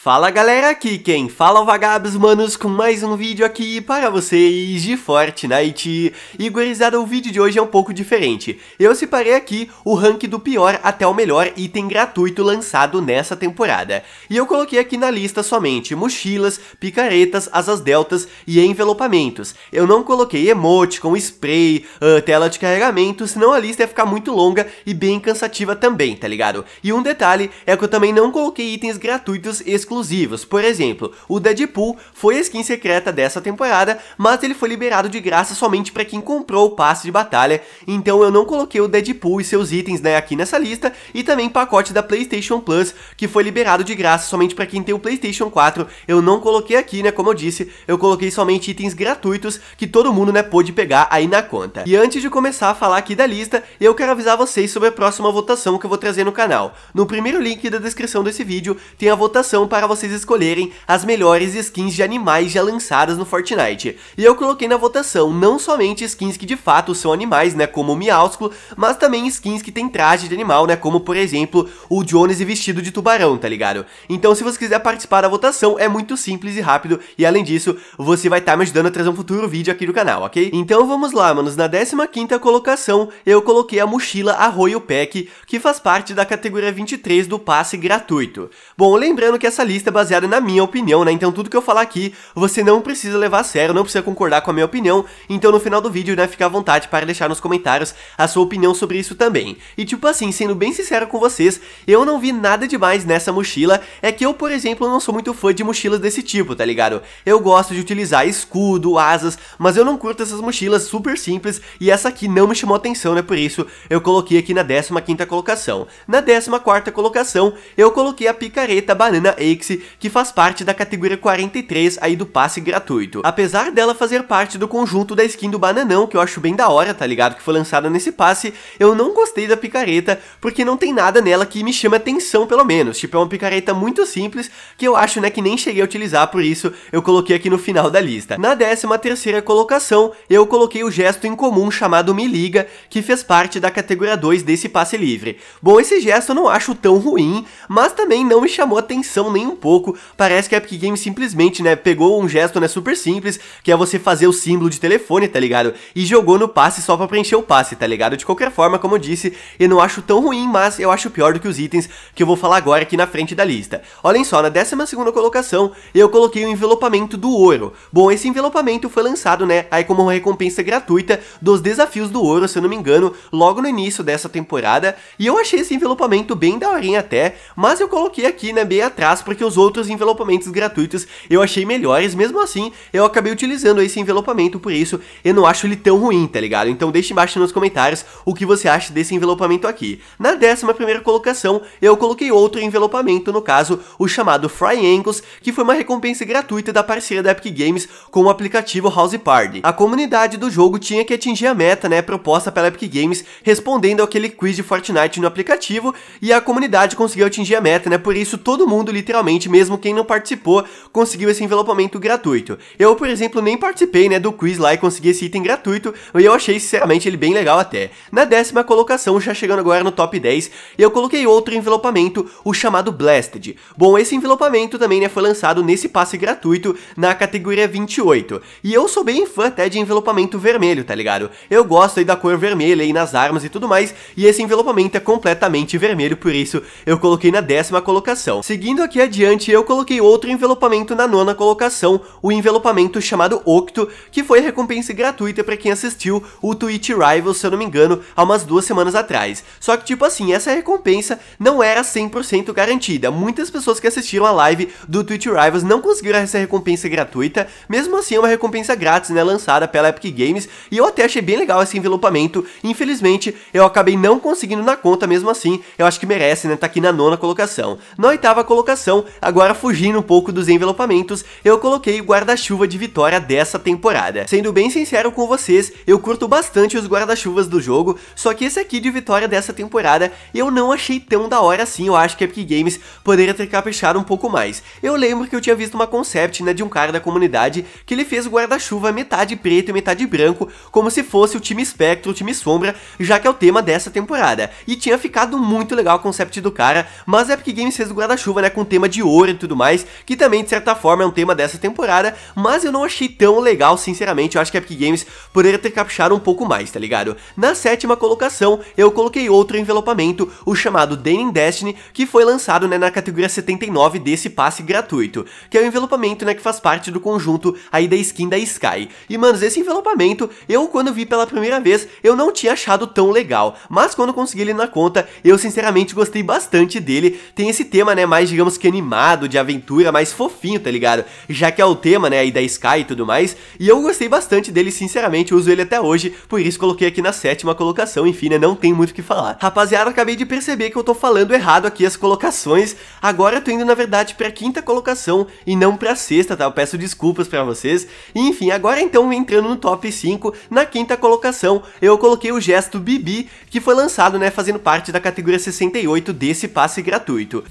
Fala galera, aqui quem fala é o vagabos manos com mais um vídeo aqui para vocês de Fortnite E gurizada, o vídeo de hoje é um pouco diferente Eu separei aqui o rank do pior até o melhor item gratuito lançado nessa temporada E eu coloquei aqui na lista somente mochilas, picaretas, asas deltas e envelopamentos Eu não coloquei emote com spray, uh, tela de carregamento Senão a lista ia ficar muito longa e bem cansativa também, tá ligado? E um detalhe é que eu também não coloquei itens gratuitos exclusivos exclusivos. Por exemplo, o Deadpool foi a skin secreta dessa temporada, mas ele foi liberado de graça somente para quem comprou o passe de batalha, então eu não coloquei o Deadpool e seus itens né, aqui nessa lista, e também pacote da PlayStation Plus, que foi liberado de graça somente para quem tem o PlayStation 4, eu não coloquei aqui, né, como eu disse, eu coloquei somente itens gratuitos que todo mundo, né, pôde pegar aí na conta. E antes de começar a falar aqui da lista, eu quero avisar vocês sobre a próxima votação que eu vou trazer no canal. No primeiro link da descrição desse vídeo tem a votação para para vocês escolherem as melhores skins de animais já lançadas no Fortnite. E eu coloquei na votação não somente skins que de fato são animais, né, como o Miausco, mas também skins que tem traje de animal, né, como por exemplo o Jones vestido de tubarão, tá ligado? Então se você quiser participar da votação é muito simples e rápido e além disso você vai estar tá me ajudando a trazer um futuro vídeo aqui do canal, ok? Então vamos lá, manos, na 15ª colocação eu coloquei a mochila Arroio Pack, que faz parte da categoria 23 do passe gratuito. Bom, lembrando que essa lista é baseada na minha opinião, né? Então tudo que eu falar aqui, você não precisa levar a sério, não precisa concordar com a minha opinião. Então no final do vídeo, né, fica à vontade para deixar nos comentários a sua opinião sobre isso também. E tipo assim, sendo bem sincero com vocês, eu não vi nada demais nessa mochila. É que eu, por exemplo, não sou muito fã de mochilas desse tipo, tá ligado? Eu gosto de utilizar escudo, asas, mas eu não curto essas mochilas super simples e essa aqui não me chamou atenção, né? Por isso eu coloquei aqui na 15ª colocação. Na 14ª colocação, eu coloquei a picareta banana egg Pixie, que faz parte da categoria 43 aí do passe gratuito. Apesar dela fazer parte do conjunto da skin do Bananão, que eu acho bem da hora, tá ligado? Que foi lançada nesse passe, eu não gostei da picareta, porque não tem nada nela que me chama atenção, pelo menos. Tipo, é uma picareta muito simples, que eu acho, né, que nem cheguei a utilizar, por isso eu coloquei aqui no final da lista. Na 13 terceira colocação, eu coloquei o gesto em comum chamado Me Liga, que fez parte da categoria 2 desse passe livre. Bom, esse gesto eu não acho tão ruim, mas também não me chamou atenção nem um pouco, parece que a Epic Games simplesmente, né, pegou um gesto, né, super simples, que é você fazer o símbolo de telefone, tá ligado? E jogou no passe só pra preencher o passe, tá ligado? De qualquer forma, como eu disse, eu não acho tão ruim, mas eu acho pior do que os itens que eu vou falar agora aqui na frente da lista. Olhem só, na 12 colocação, eu coloquei o envelopamento do ouro. Bom, esse envelopamento foi lançado, né, aí como uma recompensa gratuita dos desafios do ouro, se eu não me engano, logo no início dessa temporada, e eu achei esse envelopamento bem daorinha até, mas eu coloquei aqui, né, bem atrás, porque que os outros envelopamentos gratuitos eu achei melhores, mesmo assim eu acabei utilizando esse envelopamento, por isso eu não acho ele tão ruim, tá ligado? Então deixe embaixo nos comentários o que você acha desse envelopamento aqui. Na 11 primeira colocação eu coloquei outro envelopamento, no caso o chamado Fry Angles, que foi uma recompensa gratuita da parceria da Epic Games com o aplicativo House Party. A comunidade do jogo tinha que atingir a meta, né, proposta pela Epic Games, respondendo aquele quiz de Fortnite no aplicativo, e a comunidade conseguiu atingir a meta, né, por isso todo mundo literalmente mesmo quem não participou conseguiu esse envelopamento gratuito. Eu, por exemplo, nem participei, né, do quiz lá e consegui esse item gratuito, e eu achei, sinceramente, ele bem legal até. Na décima colocação, já chegando agora no top 10, eu coloquei outro envelopamento, o chamado Blasted. Bom, esse envelopamento também, né, foi lançado nesse passe gratuito na categoria 28, e eu sou bem fã até de envelopamento vermelho, tá ligado? Eu gosto aí da cor vermelha aí nas armas e tudo mais, e esse envelopamento é completamente vermelho, por isso eu coloquei na décima colocação. Seguindo aqui a adiante, eu coloquei outro envelopamento na nona colocação, o envelopamento chamado Octo, que foi recompensa gratuita para quem assistiu o Twitch Rival, se eu não me engano, há umas duas semanas atrás. Só que, tipo assim, essa recompensa não era 100% garantida. Muitas pessoas que assistiram a live do Twitch Rivals não conseguiram essa recompensa gratuita, mesmo assim é uma recompensa grátis, né, lançada pela Epic Games, e eu até achei bem legal esse envelopamento, infelizmente eu acabei não conseguindo na conta mesmo assim, eu acho que merece, né, tá aqui na nona colocação. Na oitava colocação, então, agora fugindo um pouco dos envelopamentos, eu coloquei o guarda-chuva de vitória dessa temporada. Sendo bem sincero com vocês, eu curto bastante os guarda-chuvas do jogo, só que esse aqui de vitória dessa temporada eu não achei tão da hora assim, eu acho que Epic Games poderia ter caprichado um pouco mais. Eu lembro que eu tinha visto uma concept, né, de um cara da comunidade que ele fez o guarda-chuva metade preto e metade branco, como se fosse o time espectro, o time sombra, já que é o tema dessa temporada. E tinha ficado muito legal o concept do cara, mas Epic Games fez o guarda-chuva, né, com o tema de ouro e tudo mais, que também de certa forma é um tema dessa temporada, mas eu não achei tão legal, sinceramente, eu acho que a Epic Games poderia ter caprichado um pouco mais, tá ligado? Na sétima colocação, eu coloquei outro envelopamento, o chamado Dating Destiny, que foi lançado né, na categoria 79 desse passe gratuito, que é o envelopamento né, que faz parte do conjunto aí da skin da Sky. E, manos, esse envelopamento, eu quando vi pela primeira vez, eu não tinha achado tão legal, mas quando consegui ele na conta, eu sinceramente gostei bastante dele, tem esse tema, né, mais digamos que animado, de aventura, mais fofinho, tá ligado? Já que é o tema, né, aí da Sky e tudo mais. E eu gostei bastante dele, sinceramente, uso ele até hoje, por isso coloquei aqui na sétima colocação, enfim, né, não tem muito o que falar. Rapaziada, acabei de perceber que eu tô falando errado aqui as colocações, agora eu tô indo, na verdade, pra quinta colocação e não pra sexta, tá? Eu peço desculpas pra vocês. E, enfim, agora então, entrando no top 5, na quinta colocação, eu coloquei o gesto Bibi, que foi lançado, né, fazendo parte da categoria 68 desse passe gratuito.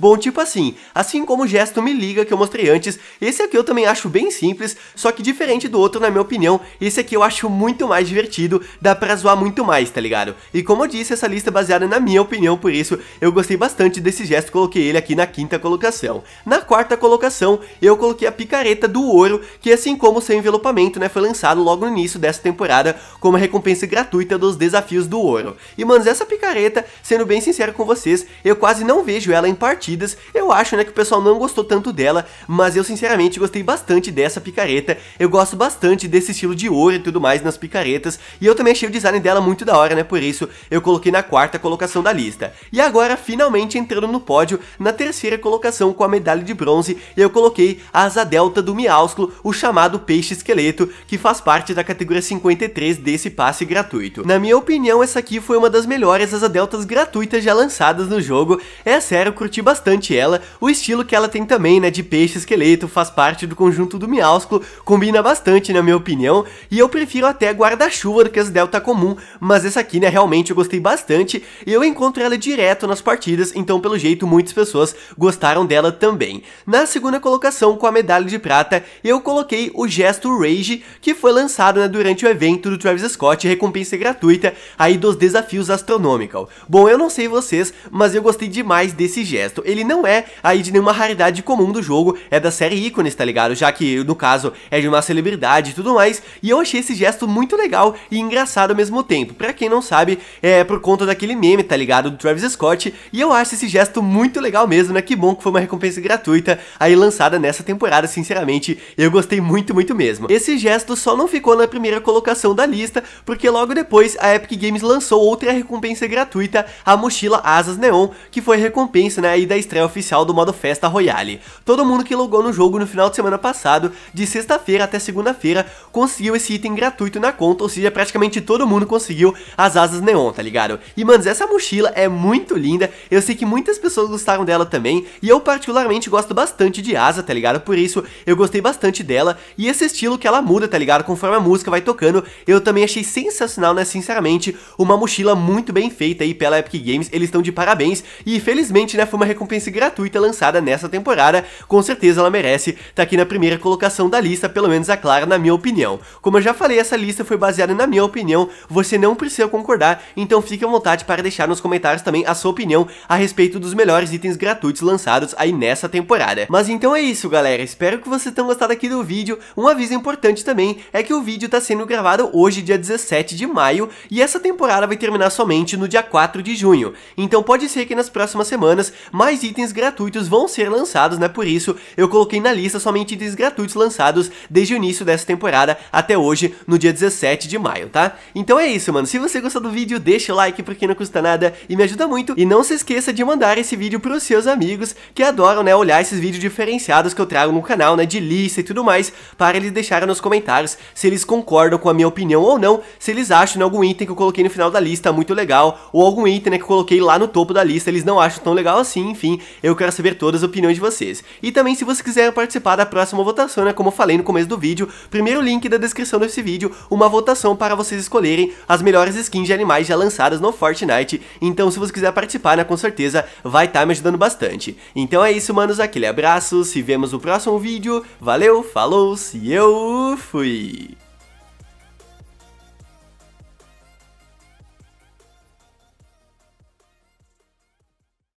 Bom, tipo assim, assim como o gesto me liga que eu mostrei antes, esse aqui eu também acho bem simples, só que diferente do outro, na minha opinião, esse aqui eu acho muito mais divertido, dá pra zoar muito mais, tá ligado? E como eu disse, essa lista é baseada na minha opinião, por isso eu gostei bastante desse gesto, coloquei ele aqui na quinta colocação. Na quarta colocação, eu coloquei a picareta do ouro, que assim como seu envelopamento, né, foi lançado logo no início dessa temporada como recompensa gratuita dos desafios do ouro. E, mano, essa picareta, sendo bem sincero com vocês, eu quase não vejo ela em partida eu acho né, que o pessoal não gostou tanto dela, mas eu sinceramente gostei bastante dessa picareta, eu gosto bastante desse estilo de ouro e tudo mais nas picaretas, e eu também achei o design dela muito da hora, né, por isso eu coloquei na quarta colocação da lista. E agora, finalmente entrando no pódio, na terceira colocação com a medalha de bronze, eu coloquei a asa delta do Miausclo, o chamado peixe esqueleto, que faz parte da categoria 53 desse passe gratuito. Na minha opinião, essa aqui foi uma das melhores asa deltas gratuitas já lançadas no jogo, é sério, curti bastante bastante ela, o estilo que ela tem também, né, de peixe esqueleto, faz parte do conjunto do Miausculo, combina bastante na minha opinião, e eu prefiro até guarda-chuva do que as Delta comum, mas essa aqui, né, realmente eu gostei bastante, e eu encontro ela direto nas partidas, então pelo jeito muitas pessoas gostaram dela também. Na segunda colocação, com a medalha de prata, eu coloquei o Gesto Rage, que foi lançado né, durante o evento do Travis Scott, recompensa gratuita aí dos desafios Astronomical. Bom, eu não sei vocês, mas eu gostei demais desse gesto ele não é aí de nenhuma raridade comum do jogo, é da série ícones, tá ligado? Já que, no caso, é de uma celebridade e tudo mais, e eu achei esse gesto muito legal e engraçado ao mesmo tempo. Pra quem não sabe, é por conta daquele meme, tá ligado? Do Travis Scott, e eu acho esse gesto muito legal mesmo, né? Que bom que foi uma recompensa gratuita aí lançada nessa temporada, sinceramente, eu gostei muito, muito mesmo. Esse gesto só não ficou na primeira colocação da lista, porque logo depois a Epic Games lançou outra recompensa gratuita, a mochila Asas Neon, que foi recompensa, né, aí da estreia oficial do modo Festa Royale. Todo mundo que logou no jogo no final de semana passado, de sexta-feira até segunda-feira, conseguiu esse item gratuito na conta, ou seja, praticamente todo mundo conseguiu as asas neon, tá ligado? E, mano, essa mochila é muito linda, eu sei que muitas pessoas gostaram dela também, e eu particularmente gosto bastante de asa, tá ligado? Por isso, eu gostei bastante dela, e esse estilo que ela muda, tá ligado? Conforme a música vai tocando, eu também achei sensacional, né? Sinceramente, uma mochila muito bem feita aí pela Epic Games, eles estão de parabéns, e felizmente, né, foi uma recompensa recompensa gratuita lançada nessa temporada, com certeza ela merece estar tá aqui na primeira colocação da lista, pelo menos a Clara, na minha opinião. Como eu já falei, essa lista foi baseada na minha opinião, você não precisa concordar, então fique à vontade para deixar nos comentários também a sua opinião a respeito dos melhores itens gratuitos lançados aí nessa temporada. Mas então é isso, galera, espero que vocês tenham gostado aqui do vídeo, um aviso importante também é que o vídeo está sendo gravado hoje, dia 17 de maio, e essa temporada vai terminar somente no dia 4 de junho, então pode ser que nas próximas semanas mais itens gratuitos vão ser lançados, né? Por isso eu coloquei na lista somente itens gratuitos lançados desde o início dessa temporada até hoje, no dia 17 de maio, tá? Então é isso, mano. Se você gostou do vídeo, deixa o like porque não custa nada e me ajuda muito. E não se esqueça de mandar esse vídeo pros seus amigos que adoram, né, olhar esses vídeos diferenciados que eu trago no canal, né, de lista e tudo mais, para eles deixarem nos comentários se eles concordam com a minha opinião ou não, se eles acham né, algum item que eu coloquei no final da lista muito legal, ou algum item né, que eu coloquei lá no topo da lista, eles não acham tão legal assim, enfim, eu quero saber todas as opiniões de vocês. E também se você quiser participar da próxima votação, né, como eu falei no começo do vídeo, primeiro link da descrição desse vídeo, uma votação para vocês escolherem as melhores skins de animais já lançadas no Fortnite, então se você quiser participar, né, com certeza vai estar tá me ajudando bastante. Então é isso, manos, aquele abraço, se vemos no próximo vídeo, valeu, falou, e eu fui!